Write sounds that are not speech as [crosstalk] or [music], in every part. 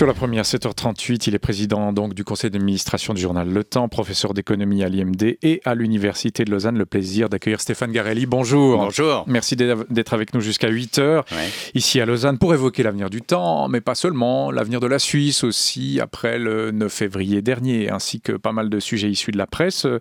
Sur la première, 7h38, il est président donc du conseil d'administration du journal Le Temps, professeur d'économie à l'IMD et à l'Université de Lausanne. Le plaisir d'accueillir Stéphane Garelli. Bonjour. Bonjour. Merci d'être avec nous jusqu'à 8h ici à Lausanne pour évoquer l'avenir du temps, mais pas seulement, l'avenir de la Suisse aussi après le 9 février dernier, ainsi que pas mal de sujets issus de la presse. Euh,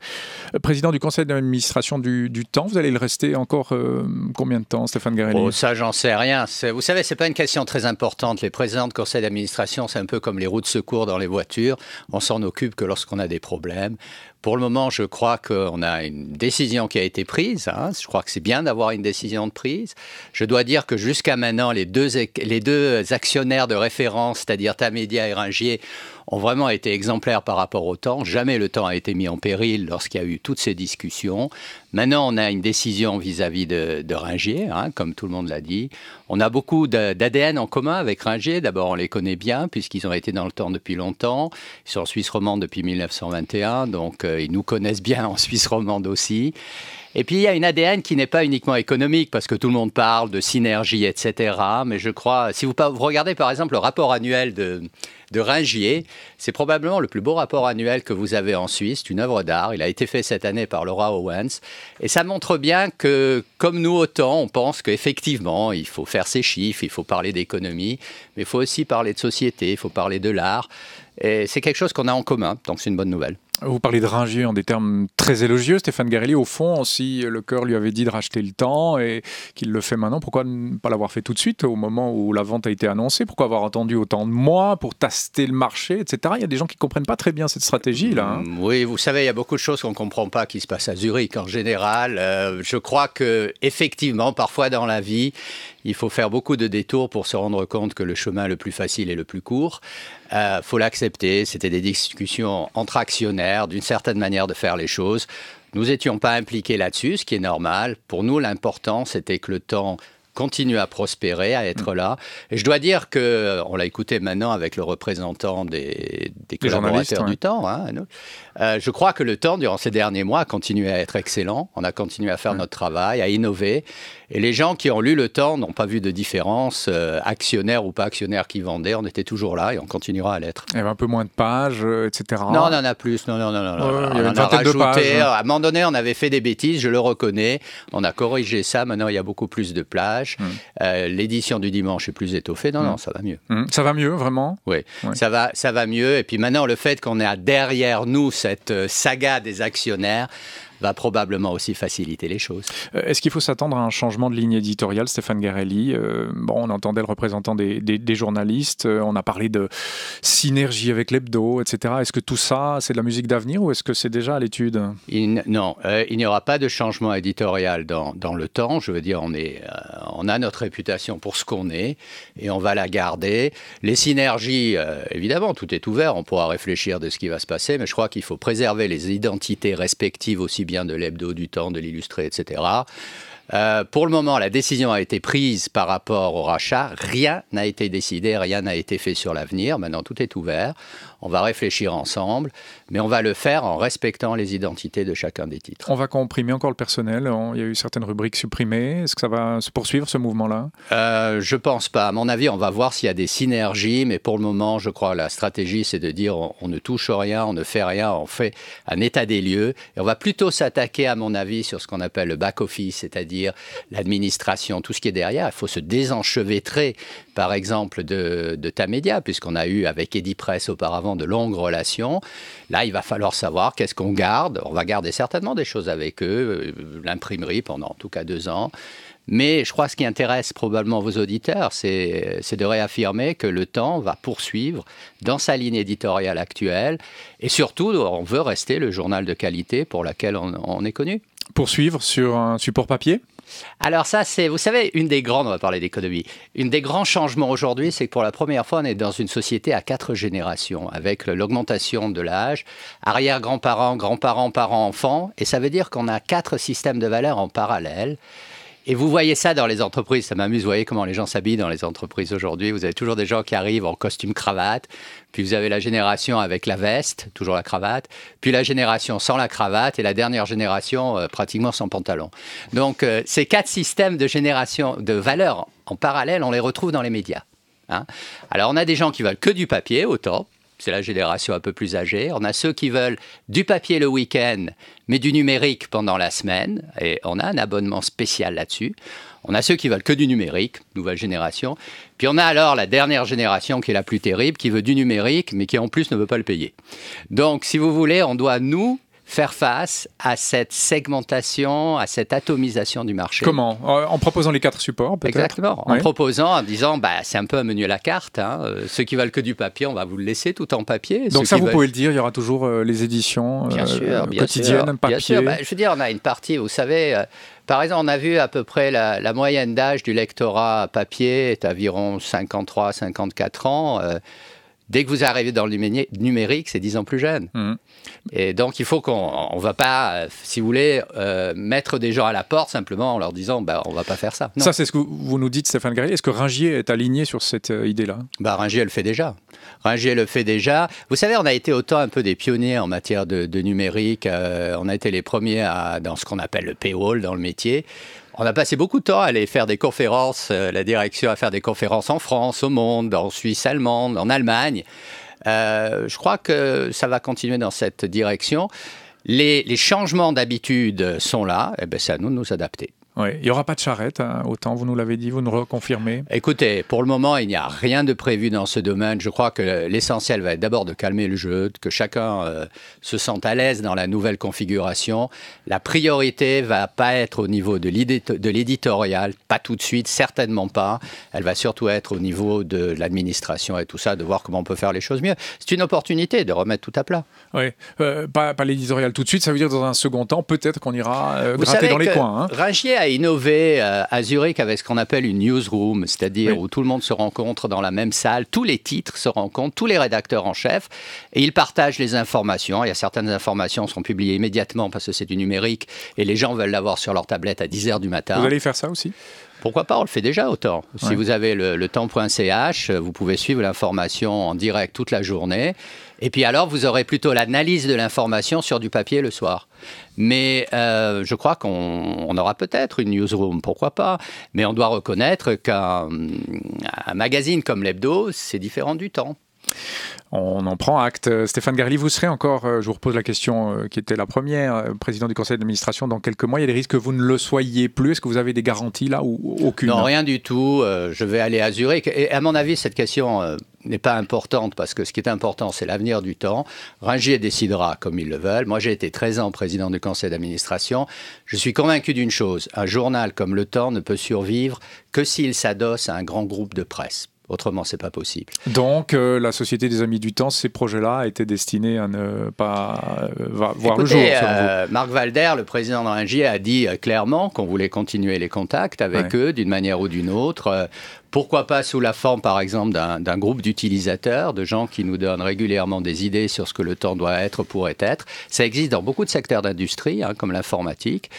président du conseil d'administration du, du, temps, vous allez le rester encore euh, combien de temps, Stéphane Garelli oh, Ça, j'en sais rien. Vous savez, c'est pas une question très importante. Les présidents de conseil d'administration c'est un peu comme les roues de secours dans les voitures, on s'en occupe que lorsqu'on a des problèmes pour le moment, je crois qu'on a une décision qui a été prise. Hein. Je crois que c'est bien d'avoir une décision de prise. Je dois dire que jusqu'à maintenant, les deux, les deux actionnaires de référence, c'est-à-dire Tamedia et Ringier, ont vraiment été exemplaires par rapport au temps. Jamais le temps a été mis en péril lorsqu'il y a eu toutes ces discussions. Maintenant, on a une décision vis-à-vis de, Ringier, hein, comme tout le monde l'a dit. On a beaucoup d'ADN en commun avec Ringier. D'abord, on les connaît bien, puisqu'ils ont été dans le temps depuis longtemps. Ils sont en Suisse romande depuis 1921, donc euh, ils nous connaissent bien en Suisse romande aussi. Et puis il y a une ADN qui n'est pas uniquement économique, parce que tout le monde parle de synergie, etc. Mais je crois, si vous regardez par exemple le rapport annuel de, de Ringier, c'est probablement le plus beau rapport annuel que vous avez en Suisse, une œuvre d'art. Il a été fait cette année par Laura Owens. Et ça montre bien que, comme nous autant, on pense qu'effectivement, il faut faire ses chiffres, il faut parler d'économie, mais il faut aussi parler de société, il faut parler de l'art. Et c'est quelque chose qu'on a en commun, donc c'est une bonne nouvelle. Vous parlez de ringier en des termes très élogieux. Stéphane Garelli, au fond, si le cœur lui avait dit de racheter le temps et qu'il le fait maintenant, pourquoi ne pas l'avoir fait tout de suite au moment où la vente a été annoncée Pourquoi avoir attendu autant de mois pour taster le marché, etc. Il y a des gens qui ne comprennent pas très bien cette stratégie-là. Hein. Mm, oui, vous savez, il y a beaucoup de choses qu'on ne comprend pas qui se passent à Zurich en général. Euh, je crois que effectivement, parfois dans la vie, il faut faire beaucoup de détours pour se rendre compte que le chemin le plus facile est le plus court. Il euh, faut l'accepter. C'était des discussions entre actionnaires, d'une certaine manière de faire les choses. Nous n'étions pas impliqués là-dessus, ce qui est normal. Pour nous, l'important, c'était que le temps continue à prospérer, à être mm. là. Et je dois dire que, on l'a écouté maintenant avec le représentant des, des collaborateurs du temps, hein, euh, je crois que le temps, durant ces derniers mois, a continué à être excellent. On a continué à faire notre travail, à innover. Et les gens qui ont lu le temps n'ont pas vu de différence, euh, actionnaires ou pas actionnaires qui vendaient, on était toujours là et on continuera à l'être. Il y avait un peu moins de pages, euh, etc. Non, on en a plus. Non, non, non, non. on il y en a rajouté. Hein. à un moment donné, on avait fait des bêtises, je le reconnais. On a corrigé ça. Maintenant, il y a beaucoup plus de place. Mmh. Euh, l'édition du dimanche est plus étoffée. Non, mmh. non, ça va mieux. Mmh. Ça va mieux, vraiment oui. Ça, va, ça va mieux. Et puis maintenant, le fait qu'on ait derrière nous cette euh, saga des actionnaires va probablement aussi faciliter les choses. Euh, est-ce qu'il faut s'attendre à un changement de ligne éditoriale, Stéphane Garelli euh, Bon, on entendait le représentant des, journalistes, euh, on a parlé de synergie avec l'hebdo, etc. Est-ce que tout ça, c'est de la musique d'avenir ou est-ce que c'est déjà à l'étude Non, il n'y aura pas de changement éditorial dans, dans, le temps. Je veux dire, on, est, on a notre réputation pour ce qu'on est et on va la garder. Les synergies, évidemment, tout est ouvert, on pourra réfléchir de ce qui va se passer, mais je crois qu'il faut préserver les identités respectives aussi bien de l'hebdo, du temps, de l'illustré, etc. Euh, pour le moment, la décision a été prise par rapport au rachat. Rien n'a été décidé, rien n'a été fait sur l'avenir. Maintenant, tout est ouvert. On va réfléchir ensemble, mais on va le faire en respectant les identités de chacun des titres. On va comprimer encore le personnel. il y a eu certaines rubriques supprimées. Est-ce que ça va se poursuivre, ce mouvement-là euh, Je pense pas. À mon avis, on va voir s'il y a des synergies, mais pour le moment, je crois que la stratégie, c'est de dire on, on ne touche rien, on ne fait rien, on fait un état des lieux. Et on va plutôt s'attaquer, à mon avis, sur ce qu'on appelle le back-office, c'est-à-dire l'administration, tout ce qui est derrière. Il faut se désenchevêtrer, par exemple, de, de Tamedia, puisqu'on a eu avec Eddy Press auparavant de longues relations. Là, il va falloir savoir qu'est-ce qu'on garde. On va garder certainement des choses avec eux, euh, l'imprimerie pendant en tout cas deux ans. Mais je crois que ce qui intéresse probablement vos auditeurs, c'est de réaffirmer que le temps va poursuivre dans sa ligne éditoriale actuelle. Et surtout, on veut rester le journal de qualité pour laquelle on est connu. Poursuivre sur un support papier alors ça, c'est, vous savez, une des grandes, on va parler d'économie, une des grands changements aujourd'hui, c'est que pour la première fois, on est dans une société à quatre générations, avec l'augmentation de l'âge, arrière-grands-parents, grands-parents, parents, enfants, et ça veut dire qu'on a quatre systèmes de valeurs en parallèle. Et vous voyez ça dans les entreprises, ça m'amuse, vous voyez comment les gens s'habillent dans les entreprises aujourd'hui. Vous avez toujours des gens qui arrivent en costume cravate, puis vous avez la génération avec la veste, toujours la cravate, puis la génération sans la cravate, et la dernière génération euh, pratiquement sans pantalon. Donc euh, ces quatre systèmes de génération, de valeurs en parallèle, on les retrouve dans les médias. Hein. Alors on a des gens qui veulent que du papier, autant, c'est la génération un peu plus âgée. On a ceux qui veulent du papier le week-end, mais du numérique pendant la semaine, et on a un abonnement spécial là-dessus. On a ceux qui veulent que du numérique, nouvelle génération. Puis on a alors la dernière génération qui est la plus terrible, qui veut du numérique, mais qui en plus ne veut pas le payer. Donc, si vous voulez, on doit, nous, faire face à cette segmentation, à cette atomisation du marché. Comment euh, En proposant les quatre supports, peut-être Exactement. En proposant, en disant, bah, c'est un peu un menu à la carte. Hein. Euh, ceux qui valent que du papier, on va vous le laisser tout en papier. Donc ça, vous pouvez le dire, il y aura toujours euh, les éditions bien quotidiennes, papier. Bien sûr. Bah, je veux dire, on a une partie, vous savez... par exemple, on a vu à peu près la, moyenne d'âge du lectorat papier est environ 53-54 ans. Dès que vous arrivez dans le numérique, c'est 10 ans plus jeune. Mmh. Et donc, il faut qu'on ne va pas, euh, si vous voulez, euh, mettre des gens à la porte simplement en leur disant bah, on ne va pas faire ça. Ça, c'est ce que vous nous dites, Stéphane Gary. Est-ce que rangier est aligné sur cette euh, idée-là bah, Ringier le fait déjà. Ringier le fait déjà. Vous savez, on a été autant un peu des pionniers en matière de, numérique. on a été les premiers dans ce qu'on appelle le paywall dans le métier on a passé beaucoup de temps à aller faire des conférences, euh, la direction à faire des conférences en France, au monde, en Suisse allemande, en Allemagne. Euh, je crois que ça va continuer dans cette direction. Les, changements d'habitude sont là, et eh ben c'est à nous de nous adapter. Il n'y aura pas de charrette, hein. autant vous nous l'avez dit, vous nous reconfirmez. Écoutez, pour le moment, il n'y a rien de prévu dans ce domaine. Je crois que l'essentiel va être d'abord de calmer le jeu, que chacun euh, se sente à l'aise dans la nouvelle configuration. La priorité va pas être au niveau de l'éditorial, pas tout de suite, certainement pas. Elle va surtout être au niveau de l'administration et tout ça, de voir comment on peut faire les choses mieux. C'est une opportunité de remettre tout à plat. Oui, euh, pas, l'éditorial tout de suite, ça veut dire dans un second temps, peut-être qu'on ira euh, gratter dans les coins. Hein innover euh, à Zurich avec ce qu'on appelle une newsroom, c'est-à-dire où tout le monde se rencontre dans la même salle, tous les titres se rencontrent, tous les rédacteurs en chef, et ils partagent les informations. Il y a certaines informations qui sont publiées immédiatement parce que c'est du numérique et les gens veulent l'avoir sur leur tablette à 10h du matin. Vous allez faire ça aussi pourquoi pas On le fait déjà autant. Si vous avez le, le temps.ch, vous pouvez suivre l'information en direct toute la journée. Et puis alors, vous aurez plutôt l'analyse de l'information sur du papier le soir. Mais euh, je crois qu'on aura peut-être une newsroom, pourquoi pas. Mais on doit reconnaître qu'un magazine comme l'Hebdo, c'est différent du temps. On en prend acte. Euh, Stéphane Garli, vous serez encore, euh, je vous repose la question euh, qui était la première, président du conseil d'administration dans quelques mois. Il y a des risques que vous ne le soyez plus. Est-ce que vous avez des garanties là ou aucune Non, rien du tout. Je vais aller à Zurich. Et à mon avis, cette question n'est pas importante parce que ce qui est important, c'est l'avenir du temps. Ringier décidera comme ils le veulent. Moi, j'ai été 13 ans président du conseil d'administration. Je suis convaincu d'une chose. Un journal comme Le Temps ne peut survivre que s'il s'adosse à un grand groupe de presse. Autrement, c'est pas possible. Donc, euh, la Société des Amis du Temps, ces projets-là étaient destinés à ne pas euh, voir le jour. Euh, Marc Valder, le président de a dit clairement qu'on voulait continuer les contacts avec eux d'une manière ou d'une autre. Pourquoi pas sous la forme, par exemple, d'un groupe d'utilisateurs, de gens qui nous donnent régulièrement des idées sur ce que le temps doit être, pourrait être. Ça existe dans beaucoup de secteurs d'industrie, hein, comme l'informatique.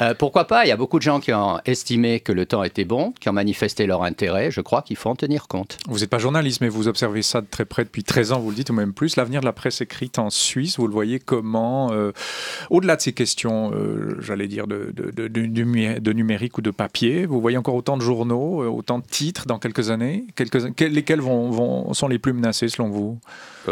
Euh, pourquoi pas Il y a beaucoup de gens qui ont estimé que le temps était bon, qui ont manifesté leur intérêt. Je crois qu'il faut en tenir compte. Vous n'êtes pas journaliste, mais vous observez ça de très près depuis 13 ans, vous le dites, ou même plus. L'avenir de la presse écrite en Suisse, vous le voyez comment euh, Au-delà de ces questions, euh, j'allais dire, de, de, de, numérique ou de papier, vous voyez encore autant de journaux, autant de titres dans quelques années Lesquels vont, sont les plus menacés selon vous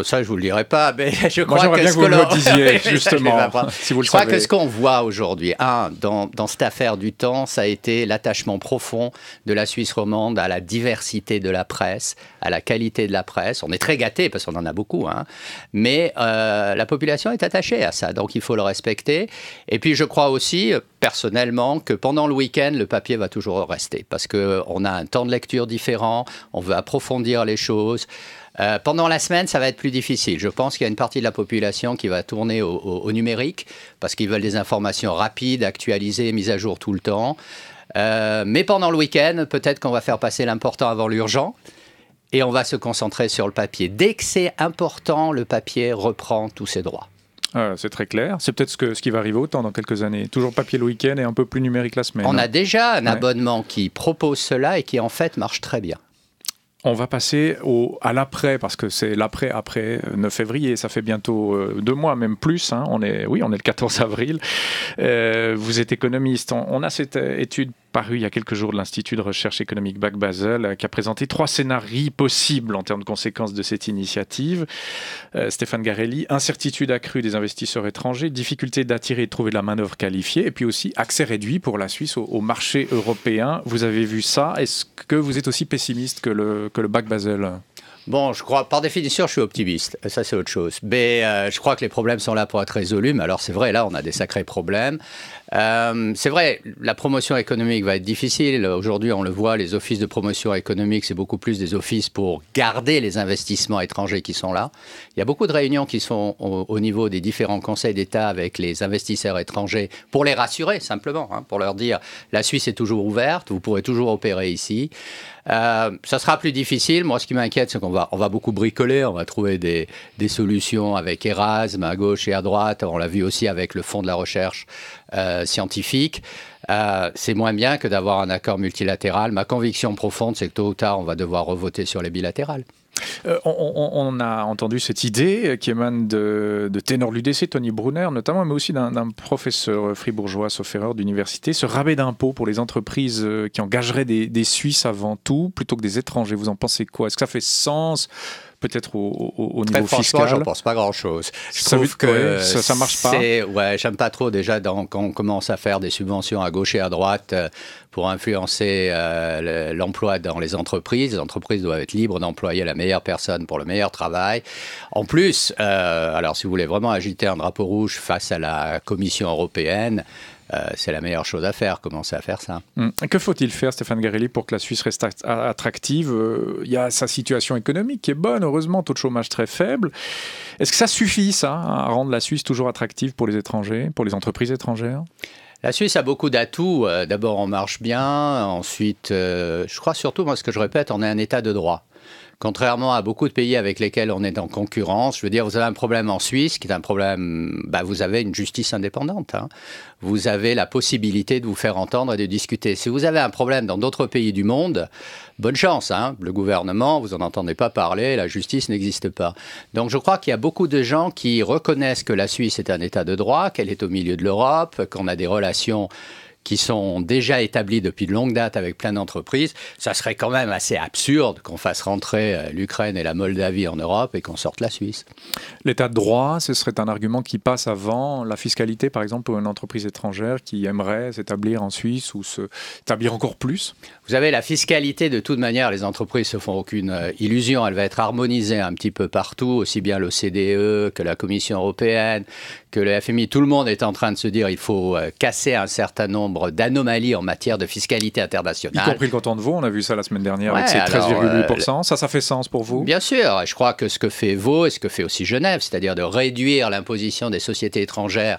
Ça, je ne vous le dirai pas, mais [laughs] je crois Moi, que, bien que, vous le disiez, [laughs] justement, si vous le je crois ce qu'on voit aujourd'hui, un, dans dans, cette affaire du temps, ça a été l'attachement profond de la Suisse romande à la diversité de la presse, à la qualité de la presse. On est très gâté parce qu'on en a beaucoup, hein. mais euh, la population est attachée à ça, donc il faut le respecter. Et puis je crois aussi, euh, personnellement que pendant le week-end, le papier va toujours rester parce qu'on euh, a un temps de lecture différent, on veut approfondir les choses. Euh, pendant la semaine, ça va être plus difficile. Je pense qu'il y a une partie de la population qui va tourner au, numérique parce qu'ils veulent des informations rapides, actualisées, mises à jour tout le temps. Euh, mais pendant le week-end, peut-être qu'on va faire passer l'important avant l'urgent et on va se concentrer sur le papier. Dès que c'est important, le papier reprend tous ses droits. Ah, c'est très clair. C'est peut-être ce, ce qui va arriver autant dans quelques années. Toujours papier le week-end et un peu plus numérique la semaine. On a déjà un abonnement qui propose cela et qui en fait marche très bien. On va passer au, à l'après, parce que c'est l'après, après 9 février, ça fait bientôt euh, deux mois, même plus. Hein. On est, oui, on est le 14 [laughs] avril. Euh, vous êtes économiste. on, a cette euh, étude paru il y a quelques jours de l'Institut de recherche économique bac Basel, euh, qui a présenté trois scénarios possibles en termes de conséquences de cette initiative. Euh, Stéphane Garelli, incertitude accrue des investisseurs étrangers, difficulté d'attirer et de trouver de la main d'œuvre qualifiée, et puis aussi accès réduit pour la Suisse au, marché européen. Vous avez vu ça. Est-ce que vous êtes aussi pessimiste que le, que le Back Basel Bon, je crois, par définition, je suis optimiste. Ça, c'est autre chose. Mais euh, je crois que les problèmes sont là pour être résolus. Mais alors, c'est vrai, là, on a des sacrés problèmes. Euh, c'est vrai, la promotion économique va être difficile. Aujourd'hui, on le voit, les offices de promotion économique, c'est beaucoup plus des offices pour garder les investissements étrangers qui sont là. Il y a beaucoup de réunions qui sont au, niveau des différents conseils d'État avec les investisseurs étrangers pour les rassurer simplement, hein, pour leur dire la Suisse est toujours ouverte, vous pourrez toujours opérer ici. Euh, ça sera plus difficile. Moi, ce qui m'inquiète, c'est qu'on va, on va beaucoup bricoler, on va trouver des, des solutions avec Erasme à gauche et à droite. On l'a vu aussi avec le Fonds de la recherche euh, scientifique. Euh, c'est moins bien que d'avoir un accord multilatéral. Ma conviction profonde, c'est que tôt ou tard, on va devoir revoter sur les bilatérales. Euh, on, a entendu cette idée qui émane de, de ténor l'UDC, Tony Brunner notamment, mais aussi d'un professeur fribourgeois, sauf erreur, d'université. Ce rabais d'impôts pour les entreprises qui engageraient des, des Suisses avant tout, plutôt que des étrangers, vous en pensez quoi Est-ce que ça fait sens peut-être au, au, ben, niveau fiscal. Je pense pas grand-chose. Je trouve que ça, ça, marche pas. Ouais, j'aime pas trop déjà quand on commence à faire des subventions à gauche et à droite euh, pour influencer euh, l'emploi dans les entreprises. Les entreprises doivent être libres d'employer la meilleure personne pour le meilleur travail. En plus, euh, alors si vous voulez vraiment agiter un drapeau rouge face à la Commission européenne, euh, c'est la meilleure chose à faire, commencer à faire ça. Hum. Que faut-il faire, Stéphane Garelli, pour que la Suisse reste attractive Il euh, y a sa situation économique qui est bonne, heureusement, taux de chômage très faible. Est-ce que ça suffit, ça, à rendre la Suisse toujours attractive pour les étrangers, pour les entreprises étrangères la Suisse a beaucoup d'atouts. Euh, d'abord, on marche bien. Ensuite, je crois surtout, moi, ce que je répète, on est un État de droit. Contrairement à beaucoup de pays avec lesquels on est en concurrence, je veux dire, vous avez un problème en Suisse qui est un problème, Ben, vous avez une justice indépendante. Hein. Vous avez la possibilité de vous faire entendre et de discuter. Si vous avez un problème dans d'autres pays du monde, bonne chance. Hein. Le gouvernement, vous n'en entendez pas parler, la justice n'existe pas. Donc je crois qu'il y a beaucoup de gens qui reconnaissent que la Suisse est un État de droit, qu'elle est au milieu de l'Europe, qu'on a des relations qui sont déjà établis depuis de longues dates avec plein d'entreprises, ça serait quand même assez absurde qu'on fasse rentrer euh, l'Ukraine et la Moldavie en Europe et qu'on sorte la Suisse. L'état de droit, ce serait un argument qui passe avant la fiscalité, par exemple, pour une entreprise étrangère qui aimerait s'établir en Suisse ou s'établir encore plus Vous avez la fiscalité, de toute manière, les entreprises se font aucune euh, illusion. Elle va être harmonisée un petit peu partout, aussi bien l'OCDE que la Commission européenne, que le FMI. Tout le monde est en train de se dire il faut euh, casser un certain nombre d'anomalie d'anomalies en matière de fiscalité internationale. Y compris le canton de vous, on a vu ça la semaine dernière avec ces 13,8%. Euh, ça, ça fait sens pour vous Bien sûr. Je crois que ce que fait Vaud et ce que fait aussi Genève, c'est-à-dire de réduire l'imposition des sociétés étrangères,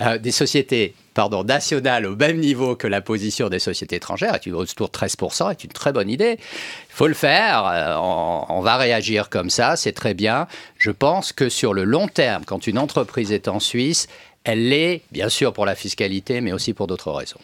euh, des sociétés pardon, nationales au même niveau que la position des sociétés étrangères, est autour de 13%, est une très bonne idée. Il faut le faire, euh, on, on va réagir comme ça, c'est très bien. Je pense que sur le long terme, quand une entreprise est en Suisse, elle l'est, bien sûr, pour la fiscalité, mais aussi pour d'autres raisons.